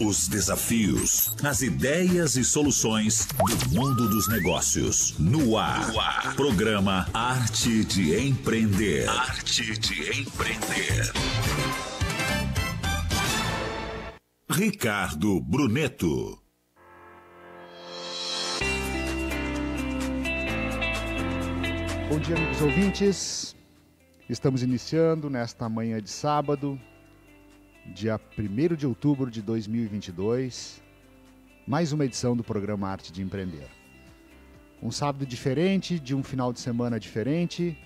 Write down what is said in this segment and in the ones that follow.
Os desafios, as ideias e soluções do mundo dos negócios. No ar. No ar. Programa Arte de Empreender. Arte de Empreender. Ricardo Bruneto. Bom dia, amigos ouvintes. Estamos iniciando nesta manhã de sábado dia 1 de outubro de 2022, mais uma edição do programa Arte de Empreender. Um sábado diferente, de um final de semana diferente,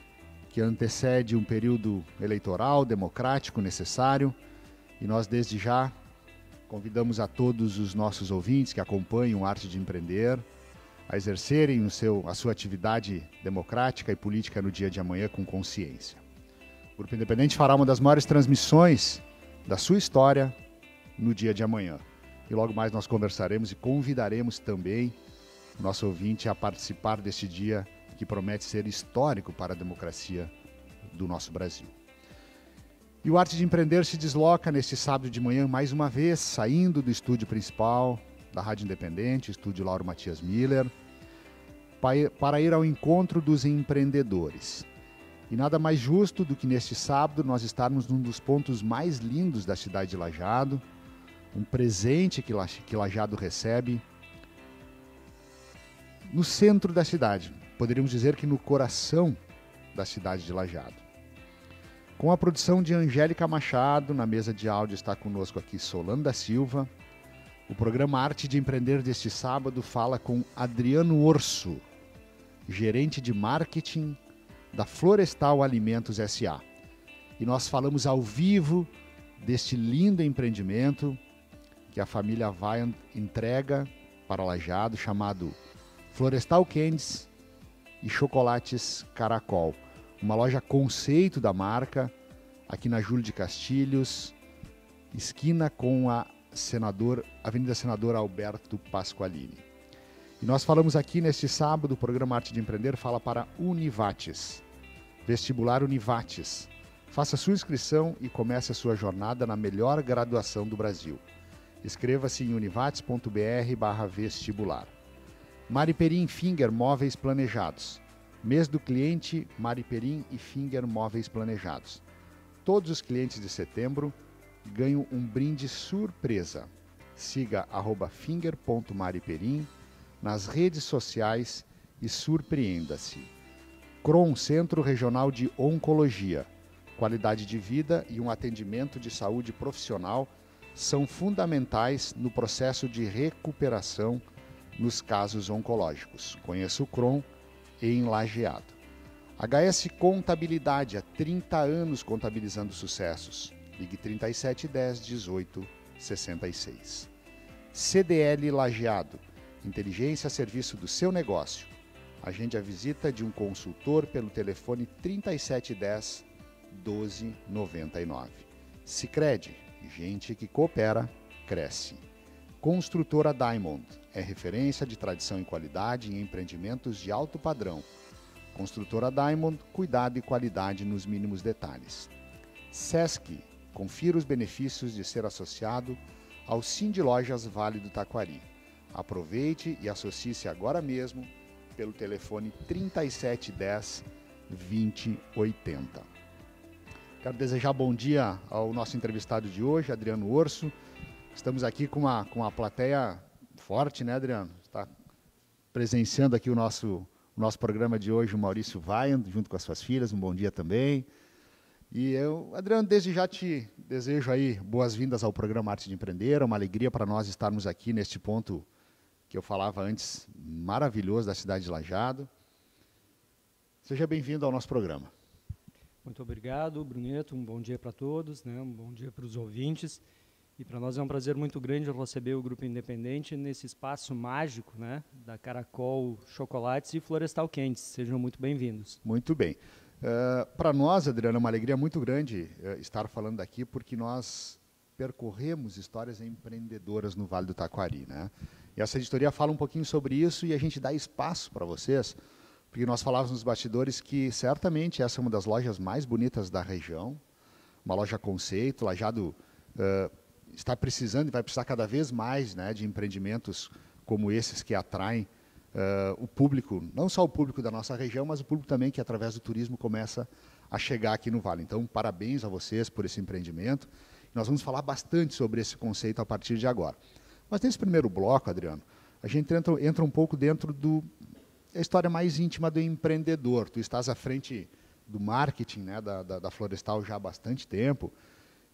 que antecede um período eleitoral democrático necessário, e nós desde já convidamos a todos os nossos ouvintes que acompanham Arte de Empreender a exercerem o seu, a sua atividade democrática e política no dia de amanhã com consciência. O Grupo Independente fará uma das maiores transmissões da sua história no dia de amanhã. E logo mais nós conversaremos e convidaremos também nosso ouvinte a participar desse dia que promete ser histórico para a democracia do nosso Brasil. E o Arte de Empreender se desloca neste sábado de manhã mais uma vez, saindo do estúdio principal da Rádio Independente, estúdio Lauro Matias Miller, para ir ao encontro dos empreendedores. E nada mais justo do que neste sábado nós estarmos num dos pontos mais lindos da cidade de Lajado, um presente que, que Lajado recebe no centro da cidade, poderíamos dizer que no coração da cidade de Lajado. Com a produção de Angélica Machado, na mesa de áudio está conosco aqui Solanda Silva. O programa Arte de Empreender deste sábado fala com Adriano Orso, gerente de marketing da Florestal Alimentos SA. E nós falamos ao vivo deste lindo empreendimento que a família vai entrega para Lajado, chamado Florestal Candies e Chocolates Caracol. Uma loja conceito da marca, aqui na Júlio de Castilhos, esquina com a senador, Avenida Senador Alberto Pasqualini. E nós falamos aqui neste sábado, o programa Arte de Empreender fala para Univates. Vestibular Univates. Faça sua inscrição e comece a sua jornada na melhor graduação do Brasil. Inscreva-se em univates.br/vestibular. Mariperim Finger Móveis Planejados. Mês do cliente Mariperim e Finger Móveis Planejados. Todos os clientes de setembro ganham um brinde surpresa. Siga finger.mariperim nas redes sociais e surpreenda-se. CRON Centro Regional de Oncologia. Qualidade de vida e um atendimento de saúde profissional são fundamentais no processo de recuperação nos casos oncológicos. Conheça o CRON em Lajeado. HS Contabilidade, há 30 anos contabilizando sucessos. Ligue 37 10 18 66. CDL Lajeado, inteligência a serviço do seu negócio Agende a visita de um consultor pelo telefone 3710 1299. Sicredi, gente que coopera, cresce. Construtora Diamond é referência de tradição e qualidade em empreendimentos de alto padrão. Construtora Diamond, cuidado e qualidade nos mínimos detalhes. SESC, confira os benefícios de ser associado ao de Lojas Vale do Taquari. Aproveite e associe-se agora mesmo pelo telefone 3710 2080. Quero desejar bom dia ao nosso entrevistado de hoje, Adriano Orso. Estamos aqui com uma, com uma plateia forte, né, Adriano? Está presenciando aqui o nosso, o nosso programa de hoje, o Maurício Vain, junto com as suas filhas. Um bom dia também. E eu, Adriano, desde já te desejo aí boas-vindas ao programa Arte de Empreender. É uma alegria para nós estarmos aqui neste ponto que eu falava antes, maravilhoso da cidade de Lajado. Seja bem-vindo ao nosso programa. Muito obrigado, Bruneto. Um bom dia para todos, né? um bom dia para os ouvintes. E para nós é um prazer muito grande receber o Grupo Independente nesse espaço mágico né? da Caracol Chocolates e Florestal Quentes. Sejam muito bem-vindos. Muito bem. Uh, eh, para nós, Adriana, é uma alegria muito grande uh, estar falando daqui, porque nós percorremos histórias empreendedoras no Vale do Taquari. Né? E essa editoria fala um pouquinho sobre isso e a gente dá espaço para vocês, porque nós falávamos nos bastidores que certamente essa é uma das lojas mais bonitas da região, uma loja conceito, Lajado uh, está precisando e vai precisar cada vez mais né, de empreendimentos como esses que atraem uh, o público, não só o público da nossa região, mas o público também que através do turismo começa a chegar aqui no Vale. Então, parabéns a vocês por esse empreendimento. Nós vamos falar bastante sobre esse conceito a partir de agora. Mas nesse primeiro bloco, Adriano, a gente entra, entra um pouco dentro da é história mais íntima do empreendedor. Tu estás à frente do marketing né, da, da, da Florestal já há bastante tempo.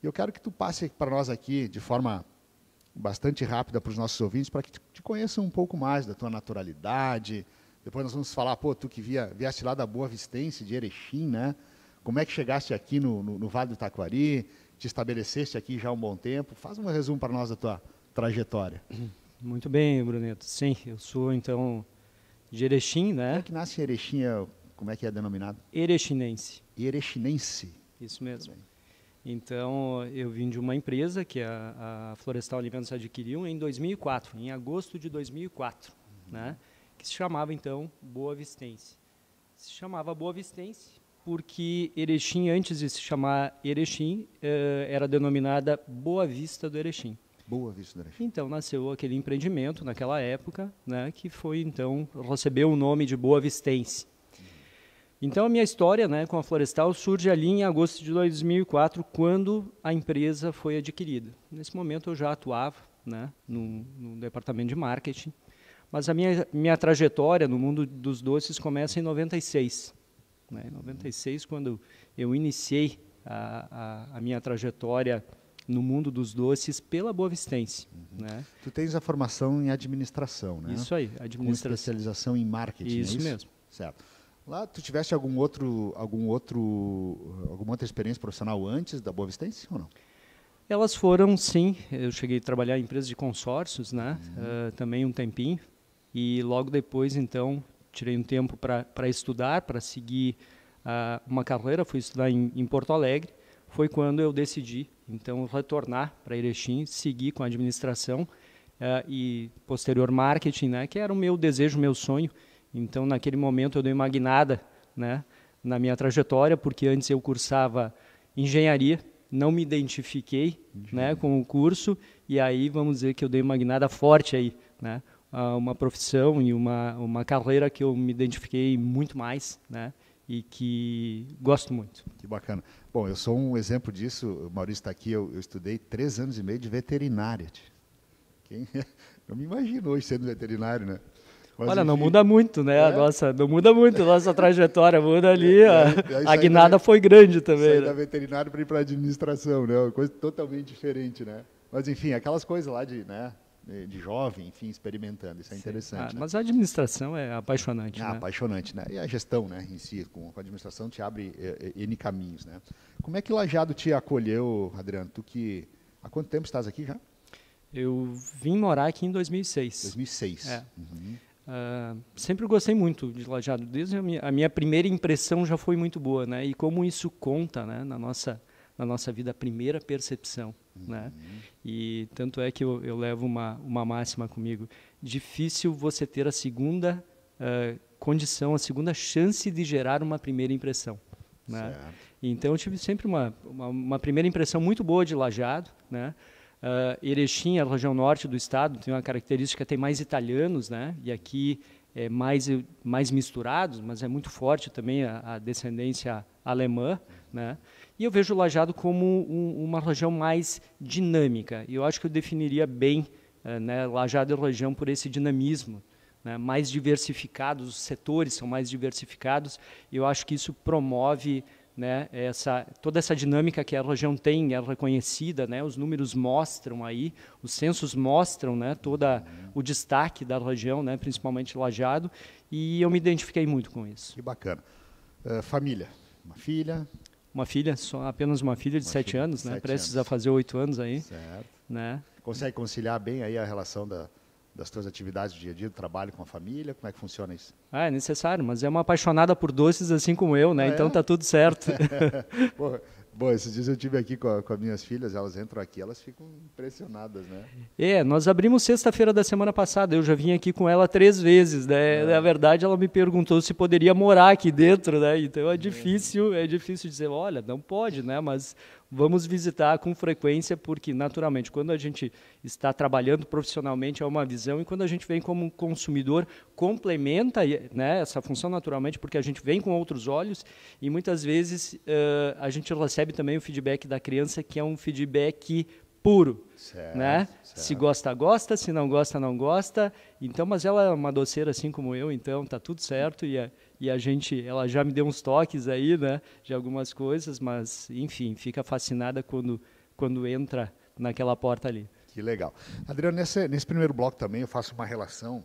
E eu quero que tu passe para nós aqui, de forma bastante rápida para os nossos ouvintes, para que te conheçam um pouco mais da tua naturalidade. Depois nós vamos falar, pô, tu que via, vieste lá da Boa Vistência, de Erechim, né? Como é que chegaste aqui no, no, no Vale do Taquari? Te estabeleceste aqui já há um bom tempo? Faz um resumo para nós da tua trajetória. Muito bem, Bruneto. Sim, eu sou então de Erechim, né? Como é que nasce Erechim? É como é que é denominado? Erechinense. Erechinense. Isso mesmo. Então, eu vim de uma empresa que a, a Florestal Alimentos adquiriu em 2004, em agosto de 2004, uhum. né? Que se chamava então Boa Vistense. Se chamava Boa Vistense porque Erechim, antes de se chamar Erechim, eh, era denominada Boa Vista do Erechim. Boa Vista do Araxá. Então nasceu aquele empreendimento naquela época, né, que foi então recebeu o nome de Boa Vistense. Então a minha história, né, com a Florestal surge ali em agosto de 2004, quando a empresa foi adquirida. Nesse momento eu já atuava, né, no, no departamento de marketing, mas a minha minha trajetória no mundo dos doces começa em 96. Né, em 96 quando eu iniciei a, a, a minha trajetória no mundo dos doces pela Boa Vistense. Uhum. Né? Tu tens a formação em administração, né? Isso aí, administração. Com especialização em marketing, isso, é isso? mesmo. Certo. Lá, tu tiveste algum outro, algum outro, alguma outra experiência profissional antes da Boa Vistense ou não? Elas foram, sim. Eu cheguei a trabalhar em empresas de consórcios, né? Uhum. Uh, também um tempinho. E logo depois, então, tirei um tempo para estudar, para seguir uh, uma carreira. Fui estudar em, em Porto Alegre. Foi quando eu decidi então, retornar para Erechim, seguir com a administração uh, e posterior marketing, né, que era o meu desejo, o meu sonho. Então, naquele momento, eu dei uma guinada né, na minha trajetória, porque antes eu cursava engenharia, não me identifiquei né, com o curso, e aí vamos dizer que eu dei uma guinada forte aí, né, uma profissão e uma, uma carreira que eu me identifiquei muito mais, né, e que gosto muito. Que bacana. Bom, eu sou um exemplo disso, o Maurício está aqui, eu, eu, estudei três anos e meio de veterinária. Quem, eu me imagino hoje sendo veterinário, né? Mas, Olha, enfim, não muda muito, né? É? nossa, não muda muito a nossa trajetória, muda é, ali. É, é a, a guinada foi grande também. Sair né? da veterinária para ir para administração, né? Uma coisa totalmente diferente, né? Mas enfim, aquelas coisas lá de, né? Né, de jovem, enfim, experimentando. Isso é Sim. interessante. Ah, né? Mas a administração é apaixonante. Ah, né? Apaixonante, né? E a gestão, né, em si, com a administração te abre é, é, N caminhos, né? Como é que Lajado te acolheu, Adriano? Tu que há quanto tempo estás aqui já? Eu vim morar aqui em 2006. 2006. É. Uhum. Uh, sempre gostei muito de Lajado. Desde a minha, a minha, primeira impressão já foi muito boa, né? E como isso conta, né, na nossa na nossa vida a primeira percepção, uhum. né? E tanto é que eu, eu, levo uma, uma máxima comigo: difícil você ter a segunda uh, condição, a segunda chance de gerar uma primeira impressão. Né? Então eu tive sempre uma, uma, uma, primeira impressão muito boa de Lajado, né? Uh, Erechim, a região norte do estado, tem uma característica tem mais italianos, né? E aqui é mais mais misturados, mas é muito forte também a, a descendência alemã, né? E eu vejo o Lajado como um, uma região mais dinâmica. E eu acho que eu definiria bem eh, né, Lajado e região por esse dinamismo. Né, mais diversificados, os setores são mais diversificados, e eu acho que isso promove né, essa, toda essa dinâmica que a região tem, é reconhecida, né, os números mostram aí, os censos mostram né, todo uhum. o destaque da região, né, principalmente Lajado, e eu me identifiquei muito com isso. Que bacana. Uh, família, uma filha? uma filha, só apenas uma filha de uma sete filha, anos, né? Sete Prestes anos. a fazer oito anos aí. Certo. Né? Consegue conciliar bem aí a relação da, das suas atividades do dia a dia, do trabalho com a família? Como é que funciona isso? Ah, é necessário, mas é uma apaixonada por doces assim como eu, né? Ah, então é? tá tudo certo. É. Porra, Bom, esses dias eu tive aqui com, a, com, as minhas filhas, elas entram aqui, elas ficam impressionadas, né? É, nós abrimos sexta-feira da semana passada, eu já vim aqui com ela três vezes, né? É. Na verdade, ela me perguntou se poderia morar aqui dentro, né? Então é uhum. difícil, é difícil dizer, olha, não pode, né? Mas vamos visitar com frequência, porque, naturalmente, quando a gente está trabalhando profissionalmente, é uma visão, e quando a gente vem como consumidor, complementa né, essa função naturalmente, porque a gente vem com outros olhos, e muitas vezes uh, a gente recebe também o feedback da criança, que é um feedback puro, certo, né? Certo. Se gosta, gosta, se não gosta, não gosta. Então, mas ela é uma doceira assim como eu, então tá tudo certo e é, e a gente, ela já me deu uns toques aí, né, de algumas coisas, mas enfim, fica fascinada quando quando entra naquela porta ali. Que legal. Adriano, nesse, nesse primeiro bloco também eu faço uma relação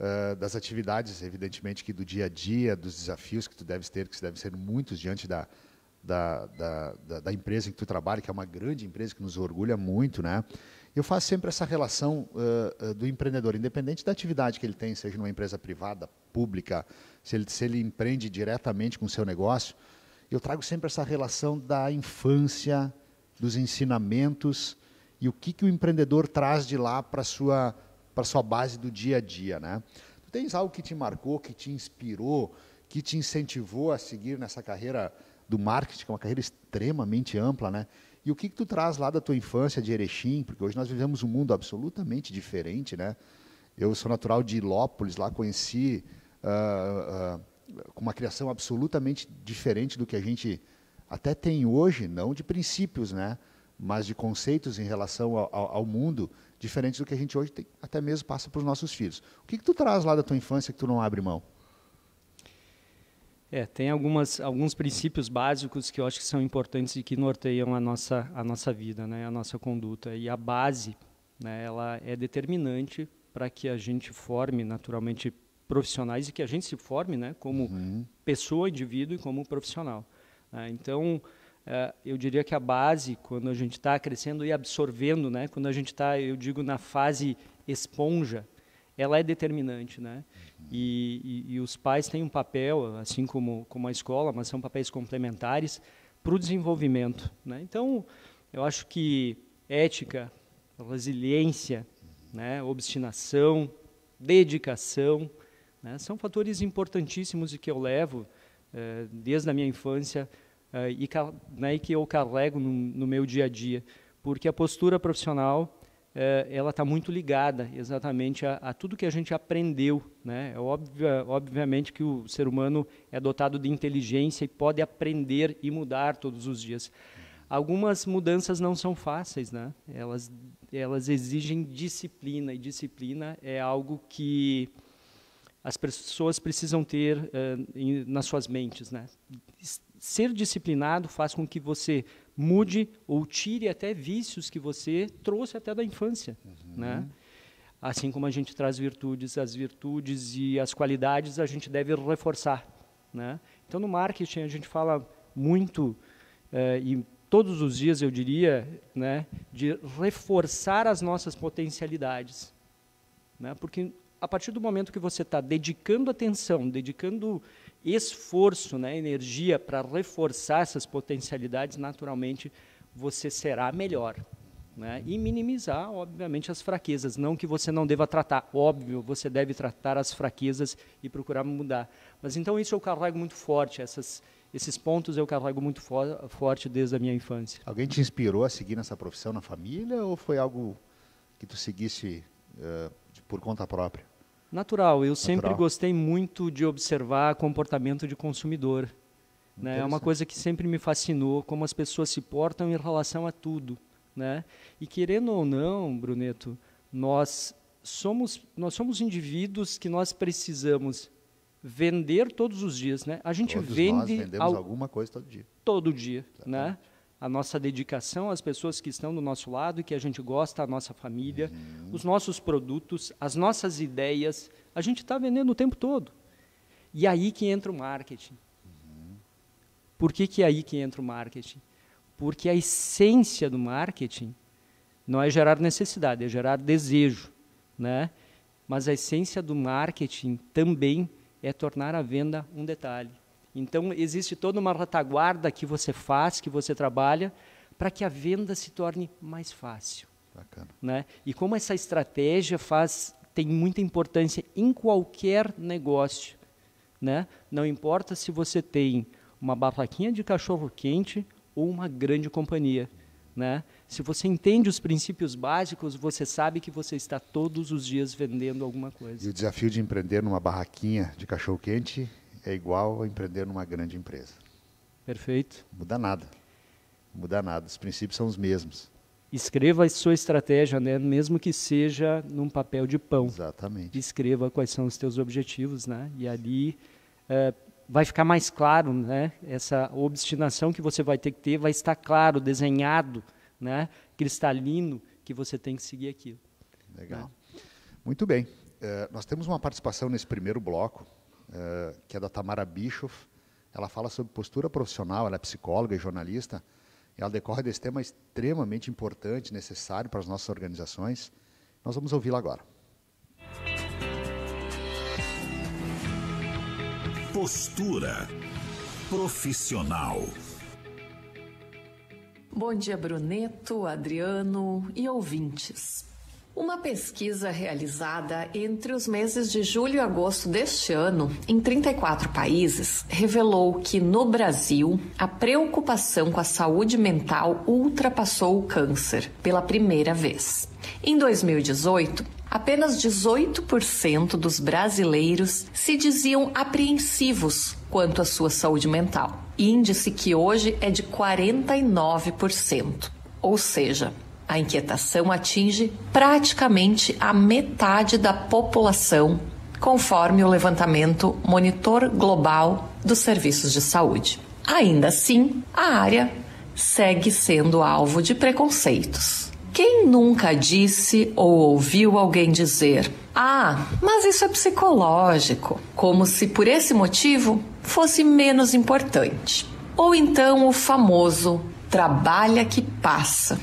uh, das atividades, evidentemente, que do dia a dia, dos desafios que tu deves ter, que devem ser muitos diante da, da, da, da, empresa em que tu trabalha, que é uma grande empresa que nos orgulha muito, né? Eu faço sempre essa relação uh, uh, do empreendedor, independente da atividade que ele tem, seja numa empresa privada, pública, se ele, se ele empreende diretamente com o seu negócio, eu trago sempre essa relação da infância, dos ensinamentos e o que, que o empreendedor traz de lá para a sua, sua base do dia a dia. Né? Tu tens algo que te marcou, que te inspirou, que te incentivou a seguir nessa carreira do marketing, que é uma carreira extremamente ampla, né? E o que, que tu traz lá da tua infância de Erechim? Porque hoje nós vivemos um mundo absolutamente diferente, né? Eu sou natural de Ilópolis, lá conheci uh, uh, com uma criação absolutamente diferente do que a gente até tem hoje, não de princípios, né? Mas de conceitos em relação ao, ao, ao mundo, diferentes do que a gente hoje tem, até mesmo passa para os nossos filhos. O que, que tu traz lá da tua infância que tu não abre mão? É, tem algumas, alguns princípios básicos que eu acho que são importantes e que norteiam a nossa, a nossa vida, né, a nossa conduta. E a base, né, ela é determinante para que a gente forme naturalmente profissionais e que a gente se forme né, como uhum. pessoa, indivíduo e como profissional. Né. então, é, eu diria que a base, quando a gente está crescendo e absorvendo, né, quando a gente está, eu digo, na fase esponja, ela é determinante, né? E, e, e, os pais têm um papel, assim como como a escola, mas são papéis complementares para o desenvolvimento, né? Então, eu acho que ética, resiliência, né? Obstinação, dedicação, né? São fatores importantíssimos e que eu levo eh, desde a minha infância eh, e, né, e, que eu carrego no, no meu dia a dia, porque a postura profissional é, ela está muito ligada exatamente a, a, tudo que a gente aprendeu. Né? É óbvio obviamente que o ser humano é dotado de inteligência e pode aprender e mudar todos os dias. Algumas mudanças não são fáceis, né? elas, elas exigem disciplina, e disciplina é algo que as pessoas precisam ter uh, em, nas suas mentes. Né? Ser disciplinado faz com que você mude ou tire até vícios que você trouxe até da infância, uhum. né? Assim como a gente traz virtudes, as virtudes e as qualidades a gente deve reforçar, né? Então no marketing a gente fala muito eh, e todos os dias eu diria, né, de reforçar as nossas potencialidades, né? Porque a partir do momento que você está dedicando atenção, dedicando esforço, né, energia para reforçar essas potencialidades, naturalmente você será melhor. Né? E minimizar, obviamente, as fraquezas. Não que você não deva tratar, óbvio, você deve tratar as fraquezas e procurar mudar. Mas então isso eu carrego muito forte, essas, esses pontos eu carrego muito forte desde a minha infância. Alguém te inspirou a seguir nessa profissão na família ou foi algo que tu seguisse uh, eh, por conta própria? Natural. Eu Natural. sempre gostei muito de observar comportamento de consumidor. Né? É uma coisa que sempre me fascinou, como as pessoas se portam em relação a tudo. Né? E querendo ou não, Bruneto, nós somos, nós somos indivíduos que nós precisamos vender todos os dias, né? A gente todos vende al... alguma coisa todo dia. Todo dia, né? Exatamente. né? a nossa dedicação às pessoas que estão do nosso lado e que a gente gosta, a nossa família, uhum. os nossos produtos, as nossas ideias. A gente está vendendo o tempo todo. E é aí que entra o marketing. Uhum. Por que, que é aí que entra o marketing? Porque a essência do marketing não é gerar necessidade, é gerar desejo. Né? Mas a essência do marketing também é tornar a venda um detalhe então, existe toda uma retaguarda que você faz, que você trabalha, para que a venda se torne mais fácil. Bacana. Né? E como essa estratégia faz tem muita importância em qualquer negócio. Né? Não importa se você tem uma barraquinha de cachorro quente ou uma grande companhia. Né? Se você entende os princípios básicos, você sabe que você está todos os dias vendendo alguma coisa. E o desafio de empreender numa barraquinha de cachorro quente é igual a empreender numa grande empresa. Perfeito. Muda nada. Muda nada. Os princípios são os mesmos. Escreva a sua estratégia, né? mesmo que seja num papel de pão. Exatamente. Escreva quais são os teus objetivos, né? E ali é, vai ficar mais claro, né? Essa obstinação que você vai ter que ter vai estar claro, desenhado, né? Cristalino que você tem que seguir aquilo. Legal. Né? Muito bem. Eh, nós temos uma participação nesse primeiro bloco eh, que é da Tamara Bischoff. Ela fala sobre postura profissional, ela é psicóloga e jornalista, e ela decorre desse tema extremamente importante, necessário para as nossas organizações. Nós vamos ouvi-la agora. Postura profissional. Bom dia, Bruneto, Adriano e ouvintes. Uma pesquisa realizada entre os meses de julho e agosto deste ano, em 34 países, revelou que no Brasil a preocupação com a saúde mental ultrapassou o câncer pela primeira vez. Em 2018, apenas 18% dos brasileiros se diziam apreensivos quanto à sua saúde mental, índice que hoje é de 49%. Ou seja, a inquietação atinge praticamente a metade da população, conforme o levantamento Monitor Global dos Serviços de Saúde. Ainda assim, a área segue sendo alvo de preconceitos. Quem nunca disse ou ouviu alguém dizer: Ah, mas isso é psicológico, como se por esse motivo fosse menos importante? Ou então o famoso trabalha que passa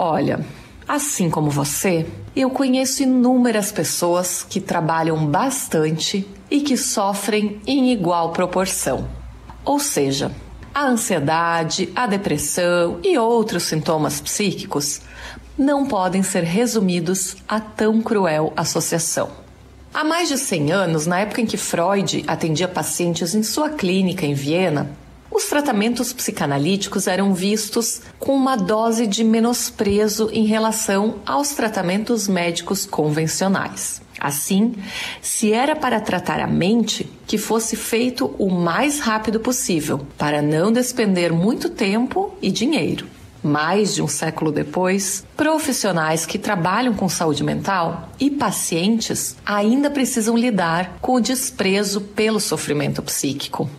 Olha, assim como você, eu conheço inúmeras pessoas que trabalham bastante e que sofrem em igual proporção. Ou seja, a ansiedade, a depressão e outros sintomas psíquicos não podem ser resumidos a tão cruel associação. Há mais de 100 anos, na época em que Freud atendia pacientes em sua clínica em Viena, os tratamentos psicanalíticos eram vistos com uma dose de menosprezo em relação aos tratamentos médicos convencionais. Assim, se era para tratar a mente, que fosse feito o mais rápido possível, para não despender muito tempo e dinheiro. Mais de um século depois, profissionais que trabalham com saúde mental e pacientes ainda precisam lidar com o desprezo pelo sofrimento psíquico.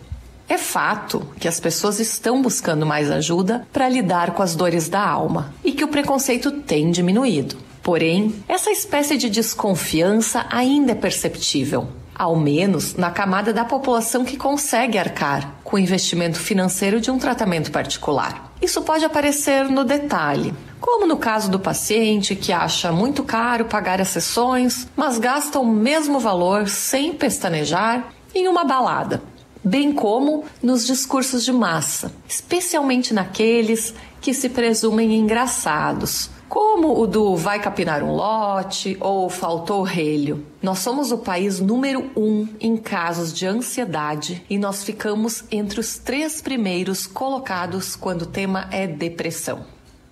É fato que as pessoas estão buscando mais ajuda para lidar com as dores da alma e que o preconceito tem diminuído. Porém, essa espécie de desconfiança ainda é perceptível, ao menos na camada da população que consegue arcar com o investimento financeiro de um tratamento particular. Isso pode aparecer no detalhe, como no caso do paciente que acha muito caro pagar as sessões, mas gasta o mesmo valor sem pestanejar em uma balada, bem como nos discursos de massa, especialmente naqueles que se presumem engraçados, como o do vai capinar um lote ou faltou relho. Nós somos o país número um em casos de ansiedade e nós ficamos entre os três primeiros colocados quando o tema é depressão.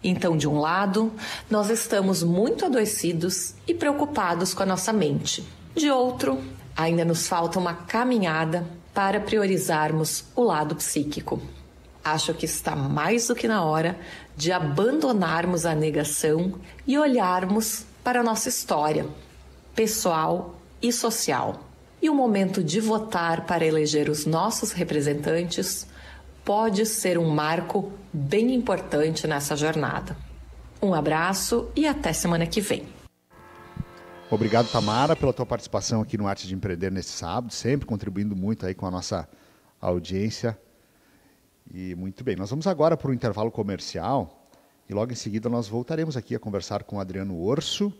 Então, de um lado, nós estamos muito adoecidos e preocupados com a nossa mente. De outro, ainda nos falta uma caminhada para priorizarmos o lado psíquico. Acho que está mais do que na hora de abandonarmos a negação e olharmos para a nossa história, pessoal e social. E o momento de votar para eleger os nossos representantes pode ser um marco bem importante nessa jornada. Um abraço e até semana que vem. Obrigado, Tamara, pela tua participação aqui no Arte de Empreender nesse sábado, sempre contribuindo muito aí com a nossa audiência. E muito bem, nós vamos agora para o intervalo comercial e logo em seguida nós voltaremos aqui a conversar com Adriano Orso,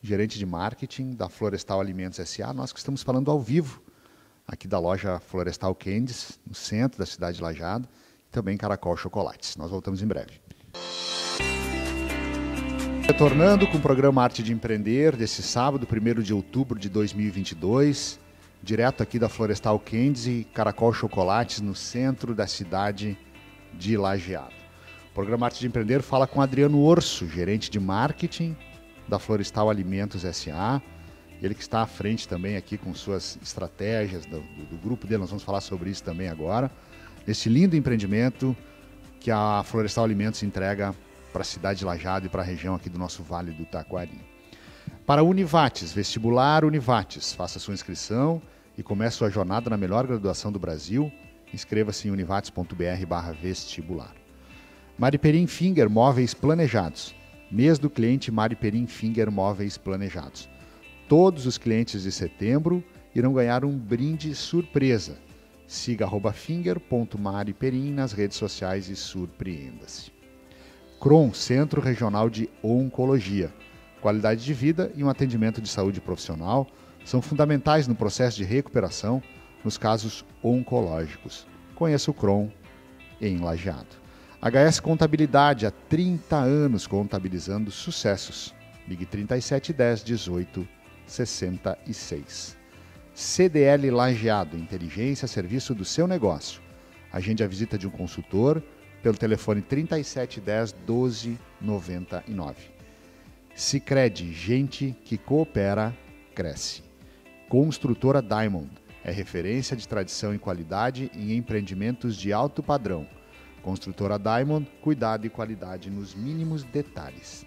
gerente de marketing da Florestal Alimentos SA, nós que estamos falando ao vivo aqui da loja Florestal Candies, no centro da cidade de Lajado, e também Caracol Chocolates. Nós voltamos em breve. Retornando com o programa Arte de Empreender, desse sábado, 1 de outubro de 2022, direto aqui da Florestal Candy, Caracol Chocolates, no centro da cidade de Lajeado. O programa Arte de Empreender fala com Adriano Orso, gerente de marketing da Florestal Alimentos SA. Ele que está à frente também aqui com suas estratégias do, do, do grupo dele, nós vamos falar sobre isso também agora. Nesse lindo empreendimento que a Florestal Alimentos entrega para a cidade de Lajado e para a região aqui do nosso Vale do Taquari. Para Univates, vestibular Univates, faça sua inscrição e comece sua jornada na melhor graduação do Brasil. Inscreva-se em univates.br/vestibular. Mariperim Finger Móveis Planejados. Mês do cliente Mariperim Finger Móveis Planejados. Todos os clientes de setembro irão ganhar um brinde surpresa. Siga finger.mariperim nas redes sociais e surpreenda-se. CRON, Centro Regional de Oncologia. Qualidade de vida e um atendimento de saúde profissional são fundamentais no processo de recuperação nos casos oncológicos. Conheça o CRON em Lajeado. HS Contabilidade, há 30 anos contabilizando sucessos. Ligue 37 10 18 66. CDL Lajeado, inteligência a serviço do seu negócio. Agende a visita de um consultor pelo telefone 3710 1299. crede, gente que coopera, cresce. Construtora Diamond é referência de tradição e qualidade em empreendimentos de alto padrão. Construtora Diamond, cuidado e qualidade nos mínimos detalhes.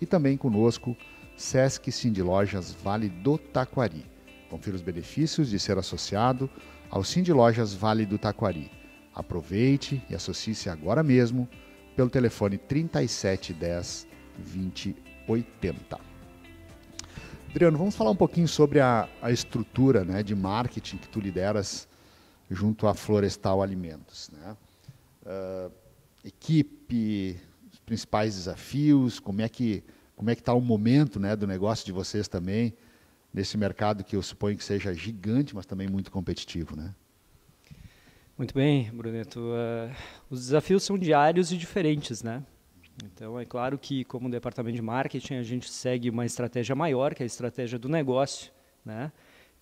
E também conosco, Sesc Cindy Lojas Vale do Taquari. Confira os benefícios de ser associado ao Cindy Lojas Vale do Taquari Aproveite e associe-se agora mesmo pelo telefone 3710 2080. Adriano, vamos falar um pouquinho sobre a, a estrutura né, de marketing que tu lideras junto à Florestal Alimentos. Né? Uh, equipe, os principais desafios, como é que como é que está o momento né, do negócio de vocês também nesse mercado que eu suponho que seja gigante, mas também muito competitivo, né? Muito bem, Bruneto. Uh, os desafios são diários e diferentes, né? Então, é claro que, como departamento de marketing, a gente segue uma estratégia maior, que é a estratégia do negócio, né?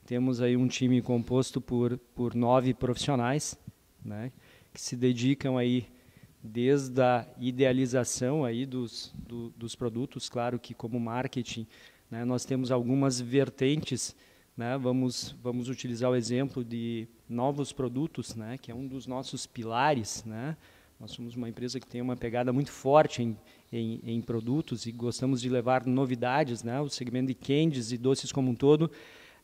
Temos aí um time composto por, por nove profissionais, né? Que se dedicam aí desde a idealização aí dos, do, dos produtos, claro que como marketing, né, nós temos algumas vertentes né? Vamos, vamos utilizar o exemplo de novos produtos, né? que é um dos nossos pilares. Né? Nós somos uma empresa que tem uma pegada muito forte em, em, em produtos e gostamos de levar novidades. Né? O segmento de candies e doces como um todo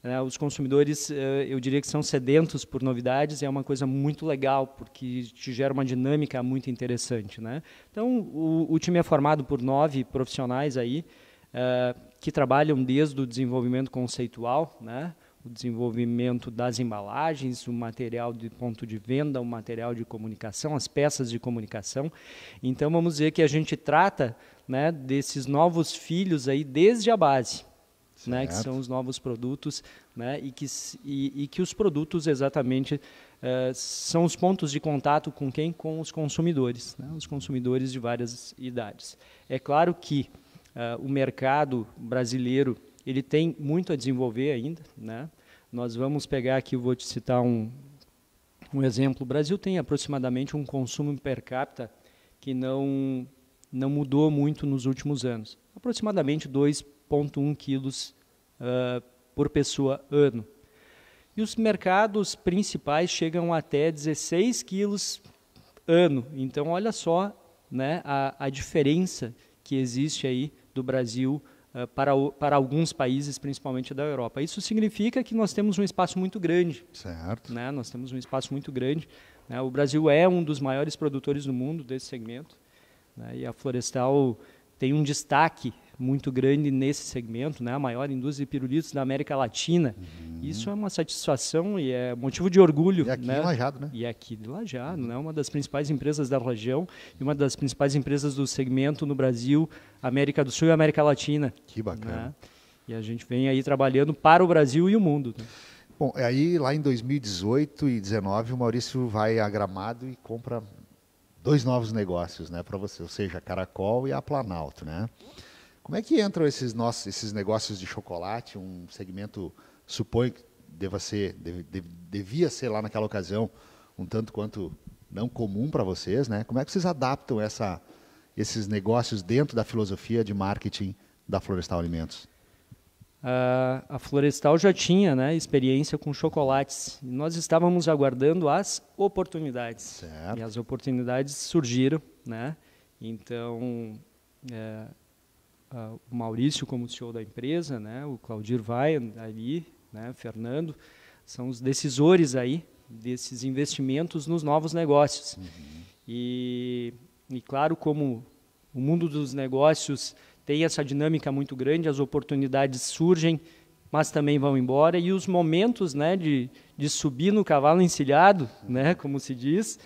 né. os consumidores, eh, eu diria que são sedentos por novidades e é uma coisa muito legal, porque te gera uma dinâmica muito interessante. Né? Então, o, o time é formado por nove profissionais aí, eh, que trabalham desde o desenvolvimento conceitual, né? o desenvolvimento das embalagens, o material de ponto de venda, o material de comunicação, as peças de comunicação. Então vamos dizer que a gente trata né, desses novos filhos aí desde a base. Né, que são os novos produtos, né, e, que, e, e que os produtos exatamente eh, são os pontos de contato com quem? Com os consumidores, né, os consumidores de várias idades. É claro que uh, o mercado brasileiro ele tem muito a desenvolver ainda. Né? Nós vamos pegar aqui, vou te citar um, um exemplo. O Brasil tem aproximadamente um consumo per capita que não, não mudou muito nos últimos anos. Aproximadamente 2,1 quilos uh, por pessoa ano. E os mercados principais chegam até 16 quilos ano. Então, olha só né, a, a diferença que existe aí do Brasil uh, para, o, para alguns países, principalmente da Europa. Isso significa que nós temos um espaço muito grande. Certo. Né? Nós temos um espaço muito grande. Né? O Brasil é um dos maiores produtores do mundo desse segmento. Né? E a Florestal tem um destaque muito grande nesse segmento, né? a maior indústria de pirulitos da América Latina. Uhum. Isso é uma satisfação e é motivo de orgulho. E aqui né? Lajado, né? E aqui de Lajado, né? Uhum. uma das principais empresas da região e uma das principais empresas do segmento no Brasil, América do Sul e América Latina. Que bacana. Né? E a gente vem aí trabalhando para o Brasil e o mundo. Né? Bom, é aí lá em 2018 e 2019 o Maurício vai a Gramado e compra dois novos negócios, né, para você, ou seja, a Caracol e a Planalto, né? Como é que entram esses, nossos, esses negócios de chocolate, um segmento, suponho que deva ser, devia ser lá naquela ocasião, um tanto quanto não comum para vocês, né? Como é que vocês adaptam essa, esses negócios dentro da filosofia de marketing da Florestal Alimentos? Uh, a Florestal já tinha né, experiência com chocolates. nós estávamos aguardando as oportunidades. Certo. E as oportunidades surgiram. Né? Então, uh, uh, o Maurício como CEO da empresa, né, o Claudir vai ali, né, Fernando, são os decisores aí desses investimentos nos novos negócios. Uhum. E, e claro, como o mundo dos negócios tem essa dinâmica muito grande, as oportunidades surgem, mas também vão embora e os momentos, né, de, de subir no cavalo encilhado, né, como se diz,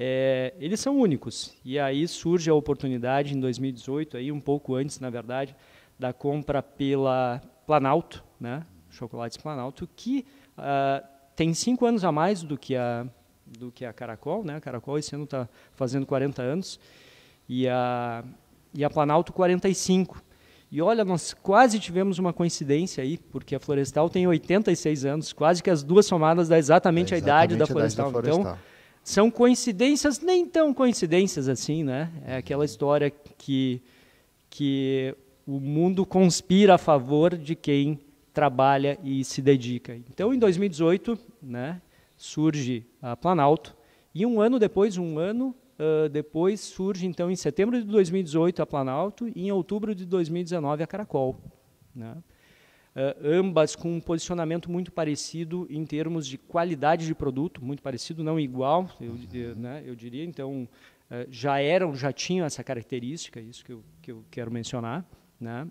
é, eles são únicos. E aí surge a oportunidade em 2018, aí um pouco antes, na verdade, da compra pela Planalto, né? Chocolates Planalto, que uh, tem cinco anos a mais do que a do que a Caracol, né? A Caracol esse ano está fazendo 40 anos e a e a Planalto 45. E olha, nós quase tivemos uma coincidência aí, porque a Florestal tem 86 anos, quase que as duas somadas dá exatamente, é exatamente a idade da Florestal. Da então, Florestal. Então, são coincidências nem tão coincidências assim, né? É aquela história que, que o mundo conspira a favor de quem trabalha e se dedica. Então, em 2018, né, surge a Planalto, e um ano depois, um ano uh, depois, surge, então, em setembro de 2018, a Planalto, e em outubro de 2019, a Caracol. Né? Eh, ambas com um posicionamento muito parecido em termos de qualidade de produto, muito parecido, não igual, eu, uhum. eu, né, eu diria. Então, eh, já eram, já tinham essa característica, é isso que eu, que eu quero mencionar. Né?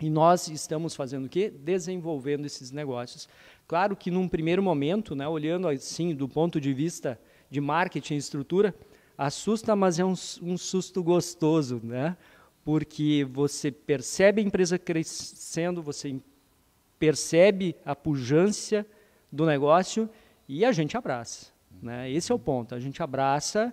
E nós estamos fazendo o quê? Desenvolvendo esses negócios. Claro que, num primeiro momento, né, olhando assim do ponto de vista de marketing e estrutura, assusta, mas é um, um susto gostoso, né? porque você percebe a empresa crescendo, você percebe a pujança do negócio e a gente abraça. Né? Esse é o ponto. A gente abraça,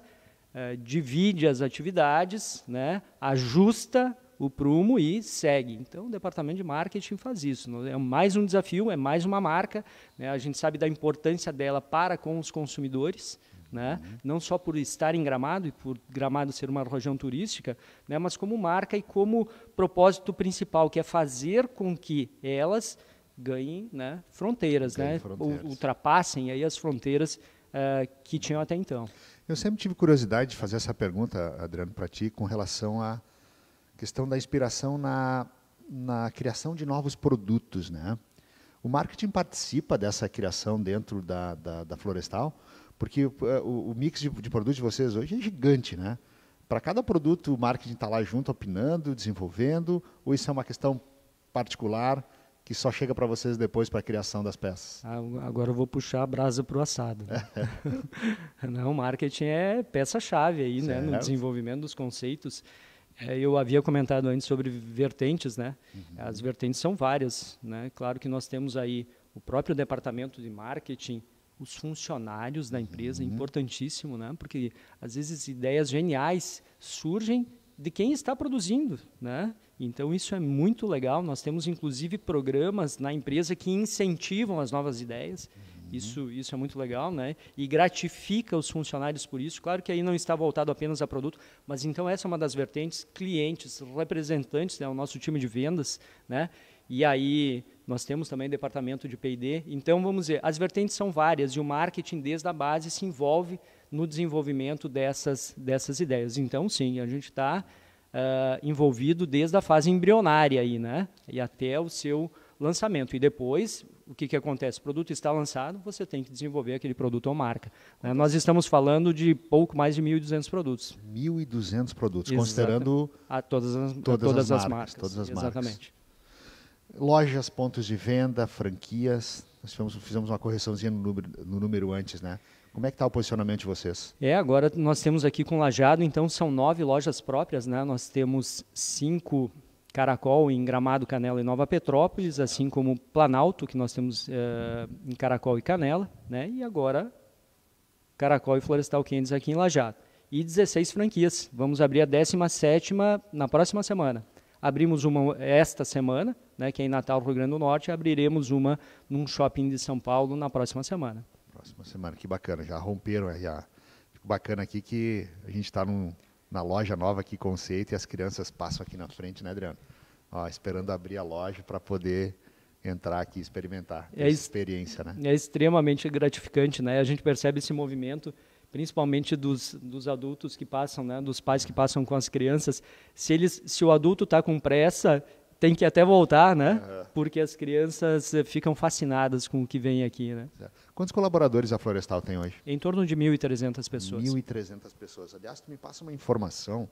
eh, divide as atividades, né? ajusta o prumo e segue. Então, o departamento de marketing faz isso. É mais um desafio, é mais uma marca. Né? A gente sabe da importância dela para com os consumidores. Né? Uhum. Não só por estar em Gramado e por Gramado ser uma região turística, né? Mas como marca e como propósito principal, que é fazer com que elas ganhem né, fronteiras, ganhem né? Fronteiras. ultrapassem aí as fronteiras uh, que tinham até então. Eu sempre tive curiosidade de fazer essa pergunta, Adriano, para ti, com relação à questão da inspiração na, na criação de novos produtos. Né? O marketing participa dessa criação dentro da, da, da Florestal, porque eh, o, o, mix de, de produtos de vocês hoje é gigante, né? Para cada produto, o marketing está lá junto, opinando, desenvolvendo, ou isso é uma questão particular que só chega para vocês depois para a criação das peças? Ah, agora eu vou puxar a brasa para o assado. O É. Né? Não, marketing é peça-chave aí, né, no desenvolvimento dos conceitos. É, eu havia comentado antes sobre vertentes, né? Uhum. As vertentes são várias, né? Claro que nós temos aí o próprio departamento de marketing, os funcionários da empresa, uhum. importantíssimo, né? Porque às vezes ideias geniais surgem de quem está produzindo, né? Então isso é muito legal. Nós temos inclusive programas na empresa que incentivam as novas ideias. Uhum. Isso, isso é muito legal, né? E gratifica os funcionários por isso. Claro que aí não está voltado apenas a produto, mas então essa é uma das vertentes, clientes, representantes, né, o nosso time de vendas, né? E aí nós temos também departamento de P&D. Então vamos ver, as vertentes são várias e o marketing desde a base se envolve no desenvolvimento dessas dessas ideias. Então sim, a gente está uh, envolvido desde a fase embrionária aí, né? E até o seu lançamento. E depois, o que, que acontece? O produto está lançado, você tem que desenvolver aquele produto ou marca. Né? Nós estamos falando de pouco mais de 1.200 produtos. 1.200 produtos, Exato. considerando a todas as, todas, todas as, as marcas, marcas, Todas as Exatamente. marcas. Lojas, pontos de venda, franquias. Nós fizemos, fizemos uma correçãozinha no número, no número antes, né? Como é que está o posicionamento de vocês? É, agora nós temos aqui com Lajado, então são nove lojas próprias, né? Nós temos cinco Caracol em Gramado, Canela e Nova Petrópolis, assim como Planalto, que nós temos eh, em Caracol e Canela, né? E agora Caracol e Florestal Quentes aqui em Lajado. E 16 franquias. Vamos abrir a 17 na próxima semana. Abrimos uma esta semana, né, que é em Natal, Rio Grande do Norte, abriremos uma num shopping de São Paulo na próxima semana próxima semana. Que bacana, já romperam, é, já. Fico bacana aqui que a gente está na loja nova aqui, Conceito, e as crianças passam aqui na frente, né, Adriano? Ó, esperando abrir a loja para poder entrar aqui experimentar é experiência, né? É extremamente gratificante, né? A gente percebe esse movimento principalmente dos, dos adultos que passam, né, dos pais que passam com as crianças, se eles, se o adulto está com pressa, tem que até voltar, né? Uhum. Porque as crianças eh, ficam fascinadas com o que vem aqui, né? Quantos colaboradores a Florestal tem hoje? Em torno de 1.300 pessoas. 1.300 pessoas. Aliás, tu me passa uma informação,